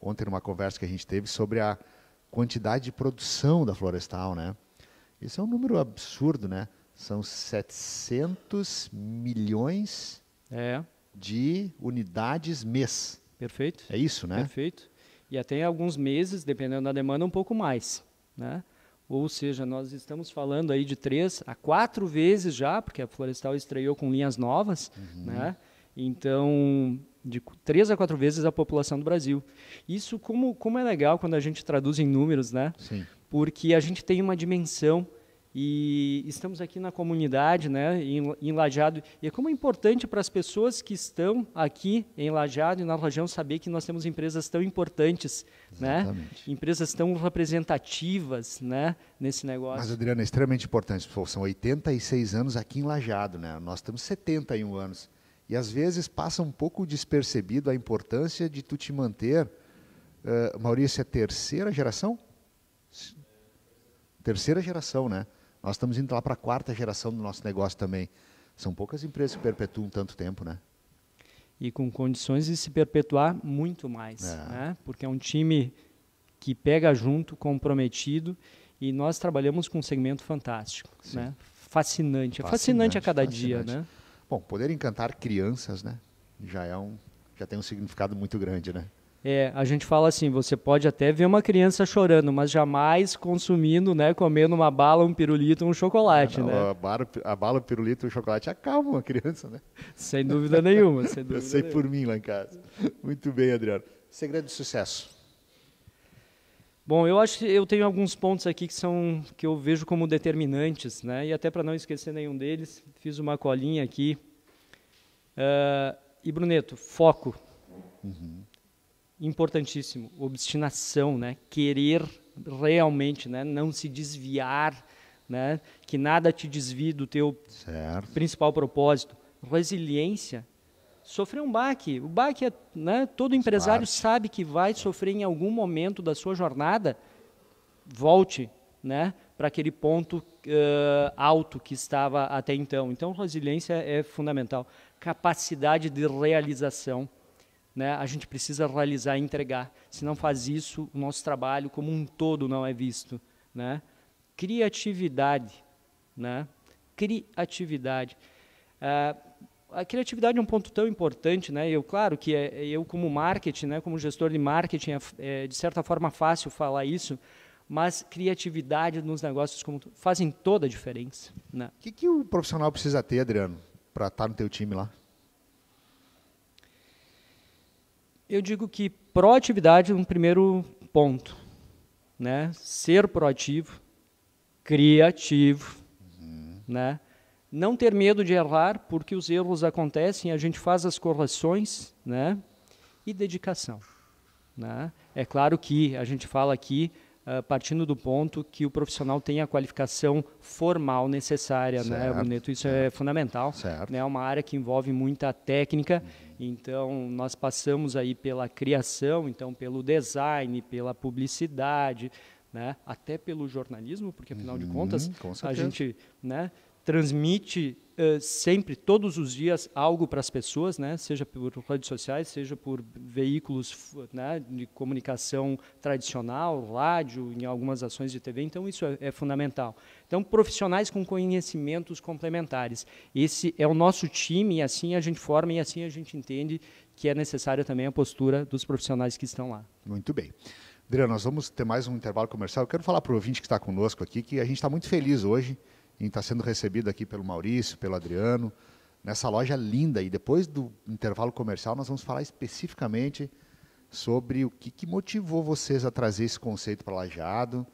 ontem numa conversa que a gente teve, sobre a quantidade de produção da Florestal, né? Isso é um número absurdo, né? São 700 milhões é. de unidades mês. Perfeito. É isso, né? Perfeito e até em alguns meses, dependendo da demanda, um pouco mais. Né? Ou seja, nós estamos falando aí de três a quatro vezes já, porque a Florestal estreou com linhas novas, uhum. né? Então, de três a quatro vezes a população do Brasil. Isso como, como é legal quando a gente traduz em números, né? Sim. Porque a gente tem uma dimensão e estamos aqui na comunidade, né, em, em Lajeado. E é como é importante para as pessoas que estão aqui em Lajado e na região saber que nós temos empresas tão importantes, né? Exatamente. né? Empresas tão representativas, né, nesse negócio. Mas, Adriana, é extremamente importante. São 86 anos aqui em Lajado, né? Nós temos 71 anos. E às vezes passa um pouco despercebido a importância de tu te manter. Uh, Maurício, é terceira geração? Terceira geração, né? Nós estamos indo lá para a quarta geração do nosso negócio também. São poucas empresas que perpetuam tanto tempo, né? E com condições de se perpetuar muito mais, é. né? Porque é um time que pega junto, comprometido, e nós trabalhamos com um segmento fantástico, Sim. né? Fascinante. É fascinante, é fascinante a cada fascinante. dia, né? Bom, poder encantar crianças, né? Já é um, já tem um significado muito grande, né? É, a gente fala assim, você pode até ver uma criança chorando, mas jamais consumindo, né, comendo uma bala, um pirulito, um chocolate, ah, não, né? A bala, a bala, o pirulito e o chocolate acalma a criança, né? Sem dúvida nenhuma, sem dúvida Eu sei nenhuma. por mim lá em casa. Muito bem, Adriano. Segredo de sucesso. Bom, eu acho que eu tenho alguns pontos aqui que são que eu vejo como determinantes, né? E até para não esquecer nenhum deles, fiz uma colinha aqui. Uh, e Bruneto, foco. Uhum importantíssimo, obstinação, né? Querer realmente, né? Não se desviar, né? Que nada te desvie do teu certo. principal propósito. Resiliência. Sofrer um baque. O baque é, né? Todo empresário sabe que vai sofrer em algum momento da sua jornada. Volte, né? Para aquele ponto uh, alto que estava até então. Então, resiliência é fundamental. Capacidade de realização né, a gente precisa realizar e entregar. Se não faz isso, o nosso trabalho como um todo não é visto. Né? Criatividade. Né? Criatividade. Ah, a criatividade é um ponto tão importante, né? Eu, claro que é, é, eu como marketing, né, como gestor de marketing, é, é de certa forma fácil falar isso, mas criatividade nos negócios como fazem toda a diferença. O né? que, que o profissional precisa ter, Adriano, para estar tá no teu time lá? Eu digo que proatividade é um primeiro ponto. Né? Ser proativo, criativo, uhum. né? não ter medo de errar, porque os erros acontecem, a gente faz as correções, né? e dedicação. Né? É claro que a gente fala aqui uh, partindo do ponto que o profissional tem a qualificação formal necessária, né? certo. né, Bonito? Isso é fundamental. Certo. Né? É né? uma área que envolve muita técnica. Uhum então, nós passamos aí pela criação, então pelo design, pela publicidade, né? até pelo jornalismo, porque afinal uhum, de contas a gente, né? transmite uh, sempre, todos os dias, algo para as pessoas, né? seja por redes sociais, seja por veículos né, de comunicação tradicional, rádio, em algumas ações de TV. Então, isso é, é fundamental. Então, profissionais com conhecimentos complementares. Esse é o nosso time, e assim a gente forma, e assim a gente entende que é necessária também a postura dos profissionais que estão lá. Muito bem. Adriano, nós vamos ter mais um intervalo comercial. Eu quero falar para o ouvinte que está conosco aqui que a gente está muito feliz hoje em estar tá sendo recebido aqui pelo Maurício, pelo Adriano, nessa loja linda. E depois do intervalo comercial, nós vamos falar especificamente sobre o que, que motivou vocês a trazer esse conceito para Lajeado,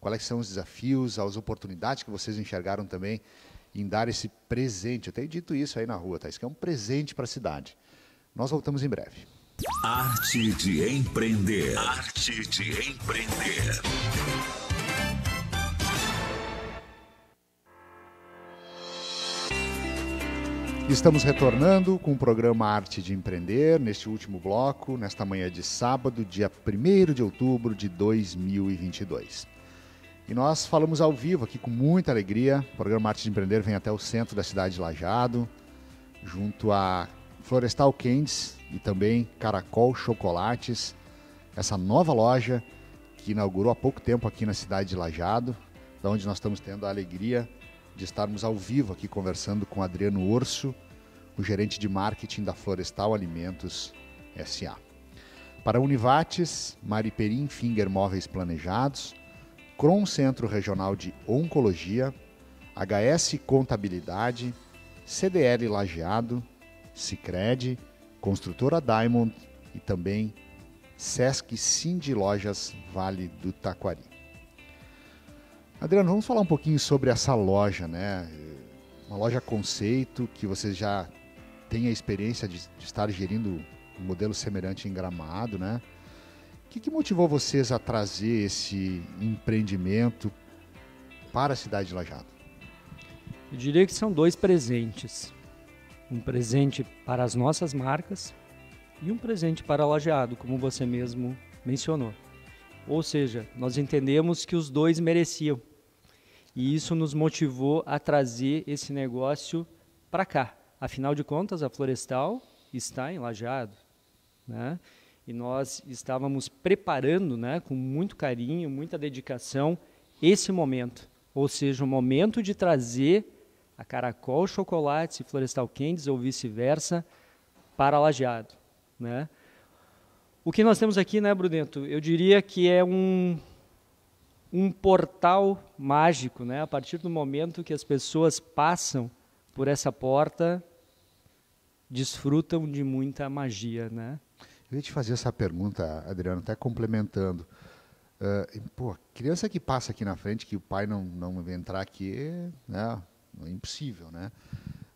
quais é são os desafios, as oportunidades que vocês enxergaram também em dar esse presente. Eu tenho dito isso aí na rua, tá? Isso que é um presente para a cidade. Nós voltamos em breve. Arte de empreender. Arte de empreender. Estamos retornando com o programa Arte de Empreender, neste último bloco, nesta manhã de sábado, dia 1 de outubro de 2022. E nós falamos ao vivo aqui com muita alegria. O programa Arte de Empreender vem até o centro da cidade de Lajado, junto a Florestal Candies e também Caracol Chocolates, essa nova loja que inaugurou há pouco tempo aqui na cidade de Lajado, da onde nós estamos tendo a alegria de estarmos ao vivo aqui conversando com Adriano Orso, o gerente de marketing da Florestal Alimentos SA. Para Univates, Mariperim Finger Móveis Planejados, Cron Centro Regional de Oncologia, HS Contabilidade, CDL Lajeado, Cicred, Construtora Diamond e também Sesc de Lojas Vale do Taquari. Adriano, vamos falar um pouquinho sobre essa loja, né? Uma loja conceito que você já tem a experiência de, de estar gerindo um modelo semelhante em Gramado, né? O que, que motivou vocês a trazer esse empreendimento para a cidade de Lajado? Eu diria que são dois presentes. Um presente para as nossas marcas e um presente para Lajeado, como você mesmo mencionou. Ou seja, nós entendemos que os dois mereciam e isso nos motivou a trazer esse negócio para cá. Afinal de contas, a Florestal está em Lajeado, né? E nós estávamos preparando, né, com muito carinho, muita dedicação, esse momento, ou seja, o momento de trazer a Caracol Chocolates e Florestal Candies ou vice-versa para Lajeado, né? O que nós temos aqui, né, Brudento? Eu diria que é um um portal mágico, né? A partir do momento que as pessoas passam por essa porta, desfrutam de muita magia, né? Eu ia te fazer essa pergunta, Adriano, até complementando. Uh, pô, criança que passa aqui na frente, que o pai não, não entrar aqui, né? É impossível, né?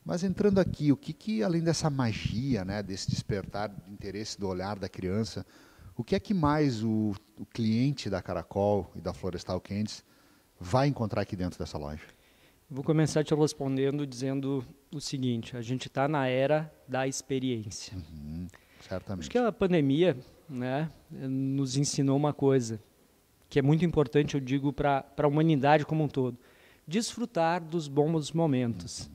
Mas entrando aqui, o que, que além dessa magia, né, desse despertar de interesse do olhar da criança, o que é que mais o, o cliente da Caracol e da Florestal Quentes vai encontrar aqui dentro dessa loja? Vou começar te respondendo dizendo o seguinte: a gente está na era da experiência. Uhum, certamente. Acho que a pandemia né, nos ensinou uma coisa que é muito importante, eu digo, para a humanidade como um todo: desfrutar dos bons momentos. Uhum.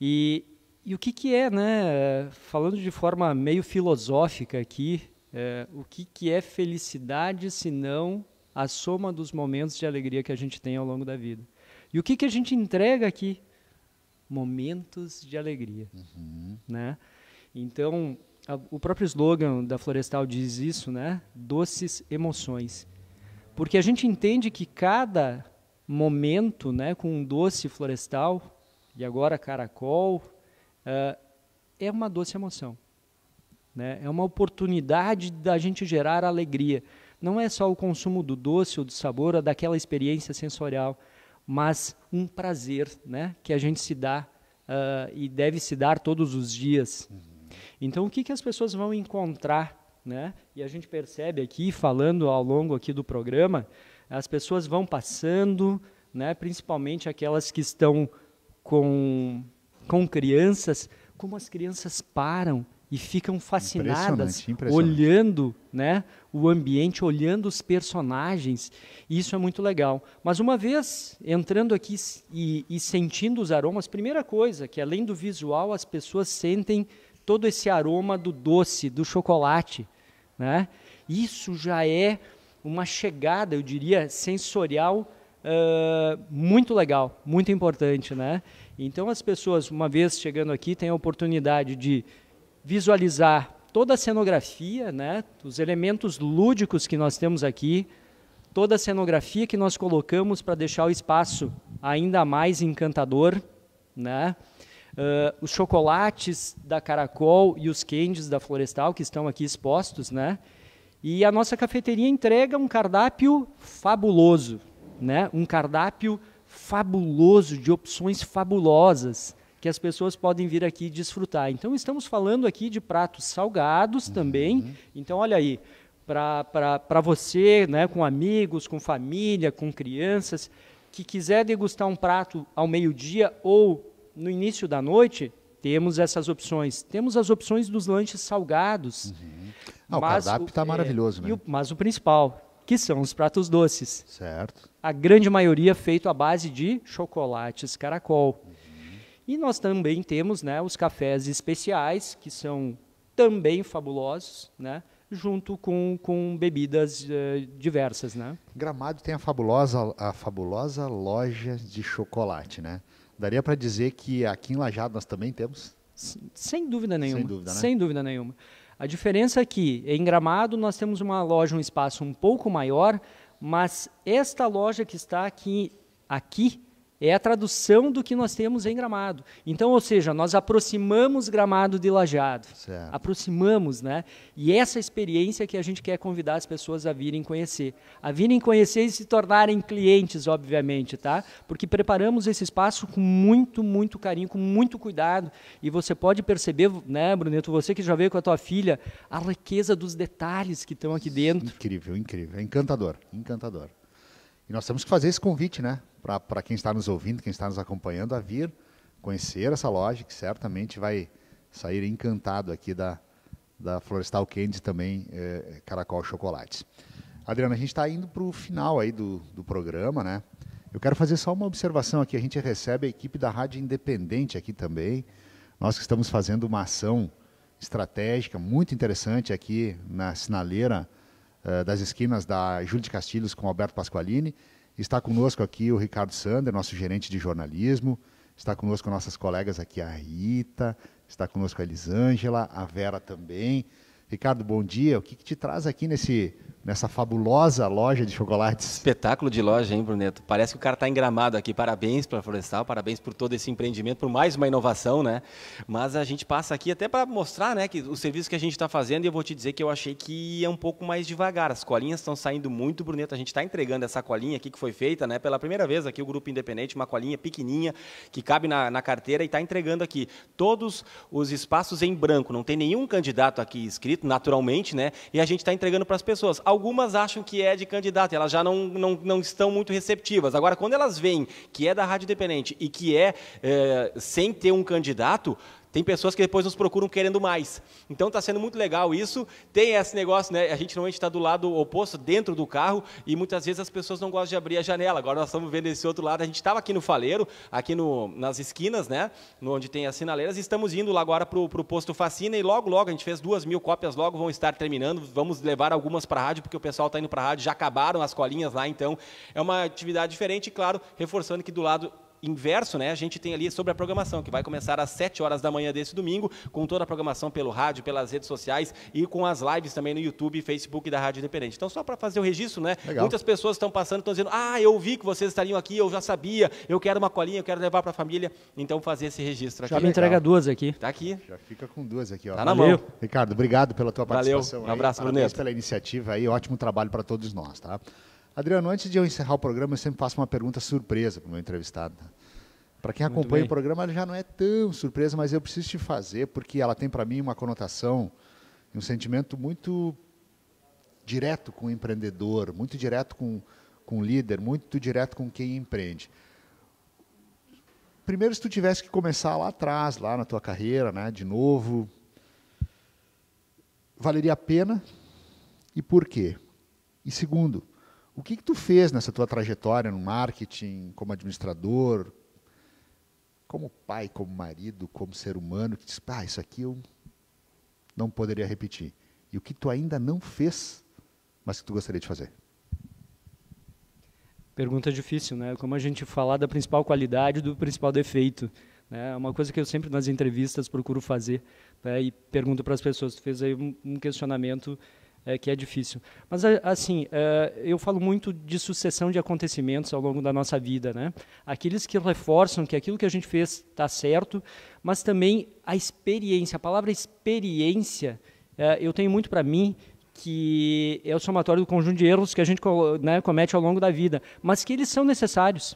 E, e o que, que é, né? Falando de forma meio filosófica aqui, é, o que, que é felicidade se não a soma dos momentos de alegria que a gente tem ao longo da vida. E o que, que a gente entrega aqui? Momentos de alegria. Uhum. Né? Então, a, o próprio slogan da Florestal diz isso, né? Doces emoções. Porque a gente entende que cada momento, né, com um doce florestal, e agora caracol, uh, é uma doce emoção. Né? É uma oportunidade da gente gerar alegria. Não é só o consumo do doce ou do sabor, ou daquela experiência sensorial, mas um prazer né? que a gente se dá uh, e deve se dar todos os dias. Então, o que, que as pessoas vão encontrar? Né? E a gente percebe aqui, falando ao longo aqui do programa, as pessoas vão passando, né? principalmente aquelas que estão com, com crianças, como as crianças param e ficam fascinadas impressionante, impressionante. olhando né, o ambiente, olhando os personagens. E isso é muito legal. Mas uma vez entrando aqui e, e sentindo os aromas, primeira coisa que além do visual as pessoas sentem todo esse aroma do doce, do chocolate, né? Isso já é uma chegada, eu diria, sensorial uh, muito legal, muito importante, né? Então as pessoas, uma vez chegando aqui, têm a oportunidade de visualizar toda a cenografia, né, os elementos lúdicos que nós temos aqui, toda a cenografia que nós colocamos para deixar o espaço ainda mais encantador, né? Uh, os chocolates da Caracol e os candies da Florestal que estão aqui expostos, né? E a nossa cafeteria entrega um cardápio fabuloso, né? Um cardápio fabuloso de opções fabulosas que as pessoas podem vir aqui desfrutar. Então, estamos falando aqui de pratos salgados uhum. também. Então, olha aí, para você, né, com amigos, com família, com crianças, que quiser degustar um prato ao meio-dia ou no início da noite, temos essas opções. Temos as opções dos lanches salgados. Uhum. Ah, o cardápio está é, maravilhoso, é, O, mas o principal, que são os pratos doces. Certo. A grande maioria feito à base de chocolates caracol. Uhum. E nós também temos né, os cafés especiais, que são também fabulosos, né, junto com, com bebidas uh, diversas. Né? Gramado tem a fabulosa, a fabulosa loja de chocolate. Né? Daria para dizer que aqui em Lajado nós também temos? Sem dúvida nenhuma. Sem dúvida, né? Sem dúvida nenhuma. A diferença é que em Gramado nós temos uma loja, um espaço um pouco maior, mas esta loja que está aqui, aqui é a tradução do que nós temos em Gramado. Então, ou seja, nós aproximamos Gramado de Lajeado. Certo. Aproximamos, né? E essa experiência que a gente quer convidar as pessoas a virem conhecer. A virem conhecer e se tornarem clientes, obviamente, tá? Porque preparamos esse espaço com muito, muito carinho, com muito cuidado. E você pode perceber, né, Bruneto, você que já veio com a tua filha, a riqueza dos detalhes que estão aqui dentro. Incrível, incrível. É encantador, encantador. E nós temos que fazer esse convite, né? para quem está nos ouvindo, quem está nos acompanhando, a vir conhecer essa loja, que certamente vai sair encantado aqui da, da Florestal Candy também, é, é Caracol Chocolates. Adriana, a gente está indo para o final aí do, do programa, né? Eu quero fazer só uma observação aqui. A gente recebe a equipe da Rádio Independente aqui também. Nós que estamos fazendo uma ação estratégica muito interessante aqui na sinaleira uh, das esquinas da Júlio de Castilhos com Alberto Pasqualini Está conosco aqui o Ricardo Sander, nosso gerente de jornalismo. Está conosco nossas colegas aqui, a Rita, está conosco a Elisângela, a Vera também. Ricardo, bom dia. O que, que te traz aqui nesse nessa fabulosa loja de chocolates. Espetáculo de loja, hein, Bruneto? Parece que o cara está engramado aqui. Parabéns para a Florestal, parabéns por todo esse empreendimento, por mais uma inovação, né? Mas a gente passa aqui até para mostrar, né, que o serviço que a gente está fazendo, e eu vou te dizer que eu achei que é um pouco mais devagar. As colinhas estão saindo muito, Bruneto. A gente está entregando essa colinha aqui que foi feita, né, pela primeira vez aqui, o Grupo Independente, uma colinha pequenininha que cabe na, na carteira e está entregando aqui todos os espaços em branco. Não tem nenhum candidato aqui escrito, naturalmente, né? E a gente está entregando para as pessoas algumas acham que é de candidato, elas já não, não, não estão muito receptivas. Agora, quando elas veem que é da rádio independente e que é, é sem ter um candidato, tem pessoas que depois nos procuram querendo mais. Então está sendo muito legal isso. Tem esse negócio, né? A gente normalmente está do lado oposto, dentro do carro, e muitas vezes as pessoas não gostam de abrir a janela. Agora nós estamos vendo esse outro lado. A gente estava aqui no faleiro, aqui no, nas esquinas, né? Onde tem as sinaleiras, e estamos indo lá agora para o posto Facina e logo, logo, a gente fez duas mil cópias, logo vão estar terminando. Vamos levar algumas para a rádio, porque o pessoal está indo para a rádio, já acabaram as colinhas lá, então é uma atividade diferente, e claro, reforçando que do lado inverso, né, a gente tem ali sobre a programação, que vai começar às 7 horas da manhã desse domingo, com toda a programação pelo rádio, pelas redes sociais e com as lives também no YouTube e Facebook da Rádio Independente. Então, só para fazer o registro, né? Legal. Muitas pessoas estão passando, estão dizendo, ah, eu vi que vocês estariam aqui, eu já sabia, eu quero uma colinha, eu quero levar para a família. Então, fazer esse registro aqui. Já me entrega duas aqui. Tá aqui. Já fica com duas aqui, ó. Tá na Valeu. mão. Ricardo, obrigado pela tua participação. Valeu. Um abraço, Bruneto. pela iniciativa aí, ótimo trabalho para todos nós, tá? Adriano, antes de eu encerrar o programa, eu sempre faço uma pergunta surpresa para o meu entrevistado. Né? Para quem acompanha o programa, ela já não é tão surpresa, mas eu preciso te fazer, porque ela tem para mim uma conotação, um sentimento muito direto com o empreendedor, muito direto com, com o líder, muito direto com quem empreende. Primeiro, se tu tivesse que começar lá atrás, lá na tua carreira, né, de novo, valeria a pena e por quê? E segundo, o que, que tu fez nessa tua trajetória no marketing, como administrador, como pai, como marido, como ser humano, que disse, ah, isso aqui eu não poderia repetir. E o que tu ainda não fez, mas que tu gostaria de fazer? Pergunta difícil, né? Como a gente falar da principal qualidade do principal defeito. Né? É uma coisa que eu sempre nas entrevistas procuro fazer né? e pergunto para as pessoas. Tu fez aí um questionamento é, que é difícil. Mas, assim, é, eu falo muito de sucessão de acontecimentos ao longo da nossa vida. Né? Aqueles que reforçam que aquilo que a gente fez está certo, mas também a experiência. A palavra experiência, é, eu tenho muito para mim que é o somatório do conjunto de erros que a gente né, comete ao longo da vida, mas que eles são necessários.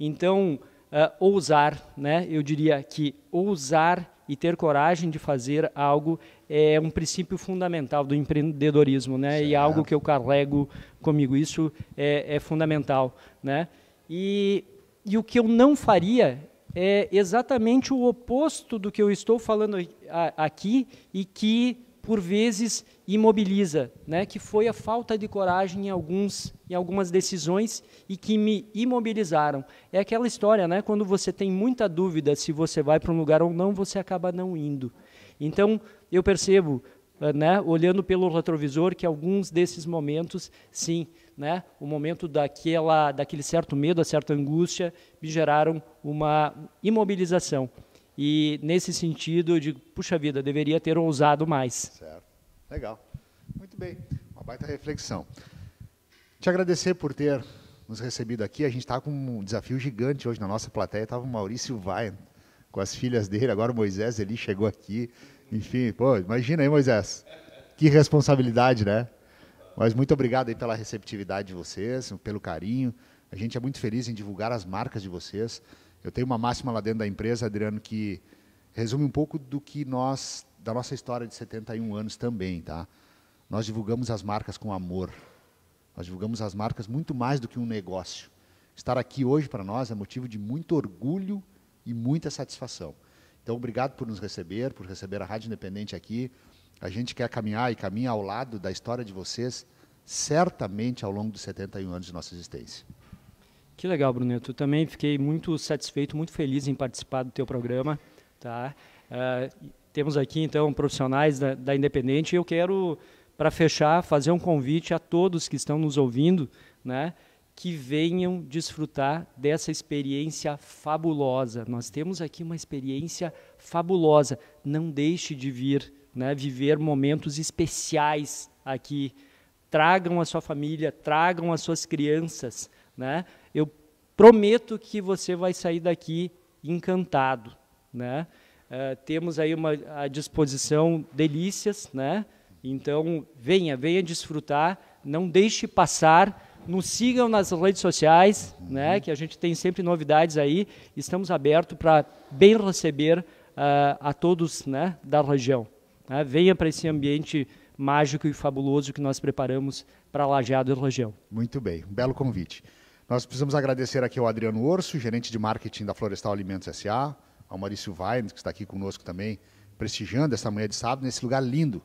Então, uh, ousar, né? eu diria que ousar e ter coragem de fazer algo é um princípio fundamental do empreendedorismo, né? Certo. E algo que eu carrego comigo. Isso é, é fundamental, né? E, e o que eu não faria é exatamente o oposto do que eu estou falando aqui e que, por vezes, imobiliza, né, que foi a falta de coragem em, alguns, em algumas decisões e que me imobilizaram. É aquela história, né, quando você tem muita dúvida se você vai para um lugar ou não, você acaba não indo. Então, eu percebo, eh, né, olhando pelo retrovisor, que alguns desses momentos, sim, né, o momento daquela, daquele certo medo, a certa angústia, me geraram uma imobilização. E, nesse sentido, eu digo, puxa vida, deveria ter ousado mais. Certo. Legal. Muito bem. Uma baita reflexão. Te agradecer por ter nos recebido aqui. A gente está com um desafio gigante hoje na nossa plateia. Estava o Maurício Vai com as filhas dele. Agora o Moisés ele chegou aqui. Enfim, pô, imagina aí, Moisés. Que responsabilidade, né? Mas muito obrigado aí pela receptividade de vocês, pelo carinho. A gente é muito feliz em divulgar as marcas de vocês. Eu tenho uma máxima lá dentro da empresa, Adriano, que resume um pouco do que nós da nossa história de 71 anos também, tá? Nós divulgamos as marcas com amor. Nós divulgamos as marcas muito mais do que um negócio. Estar aqui hoje para nós é motivo de muito orgulho e muita satisfação. Então, obrigado por nos receber, por receber a Rádio Independente aqui. A gente quer caminhar e caminha ao lado da história de vocês, certamente ao longo dos 71 anos de nossa existência. Que legal, Bruneto. também fiquei muito satisfeito, muito feliz em participar do teu programa, tá? Uh, temos aqui, então, profissionais da, da Independente. eu quero, para fechar, fazer um convite a todos que estão nos ouvindo, né? que venham desfrutar dessa experiência fabulosa. Nós temos aqui uma experiência fabulosa. Não deixe de vir, né, viver momentos especiais aqui. Tragam a sua família, tragam as suas crianças, né? Eu prometo que você vai sair daqui encantado, né? Eh, temos aí uma, à disposição delícias, né? Então, venha, venha desfrutar, não deixe passar, nos sigam nas redes sociais, né? uhum. né? Que a gente tem sempre novidades aí, estamos abertos para bem receber uh, a todos, né? Da região. Né? Venha para esse ambiente mágico e fabuloso que nós preparamos para Lajeado e região. Muito bem, um belo convite. Nós precisamos agradecer aqui ao Adriano Orso, gerente de marketing da Florestal Alimentos SA, ao Maurício Weiner, que está aqui conosco também, prestigiando essa manhã de sábado, nesse lugar lindo,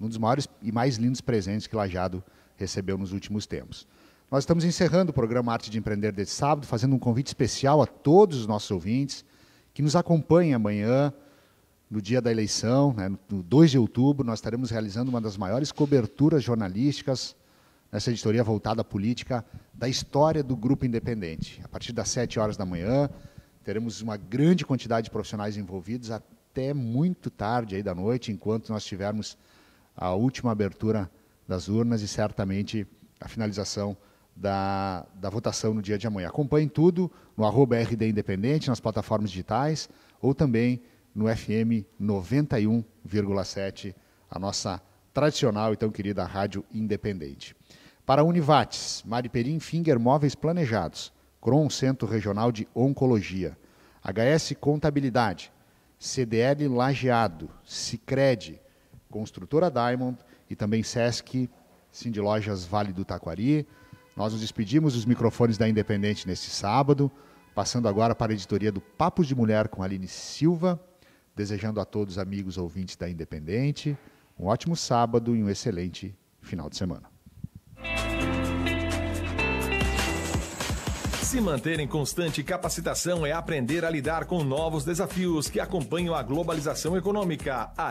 um dos maiores e mais lindos presentes que Lajado recebeu nos últimos tempos. Nós estamos encerrando o programa Arte de Empreender desse sábado, fazendo um convite especial a todos os nossos ouvintes que nos acompanhem amanhã, no dia da eleição, né, no 2 de outubro, nós estaremos realizando uma das maiores coberturas jornalísticas nessa editoria voltada à política da história do Grupo Independente. A partir das 7 horas da manhã, teremos uma grande quantidade de profissionais envolvidos até muito tarde aí da noite, enquanto nós tivermos a última abertura das urnas e certamente a finalização da, da votação no dia de amanhã. Acompanhem tudo no arroba RD Independente, nas plataformas digitais ou também no FM 91,7, a nossa tradicional e tão querida Rádio Independente. Para Univates, Mari Perim, Finger Móveis Planejados. CRON Centro Regional de Oncologia, HS Contabilidade, CDL Lajeado, Cicred, Construtora Diamond e também Sesc, Cindy Lojas Vale do Taquari. Nós nos despedimos dos microfones da Independente neste sábado, passando agora para a editoria do Papos de Mulher com Aline Silva, desejando a todos amigos ouvintes da Independente um ótimo sábado e um excelente final de semana. Se manter em constante capacitação é aprender a lidar com novos desafios que acompanham a globalização econômica, a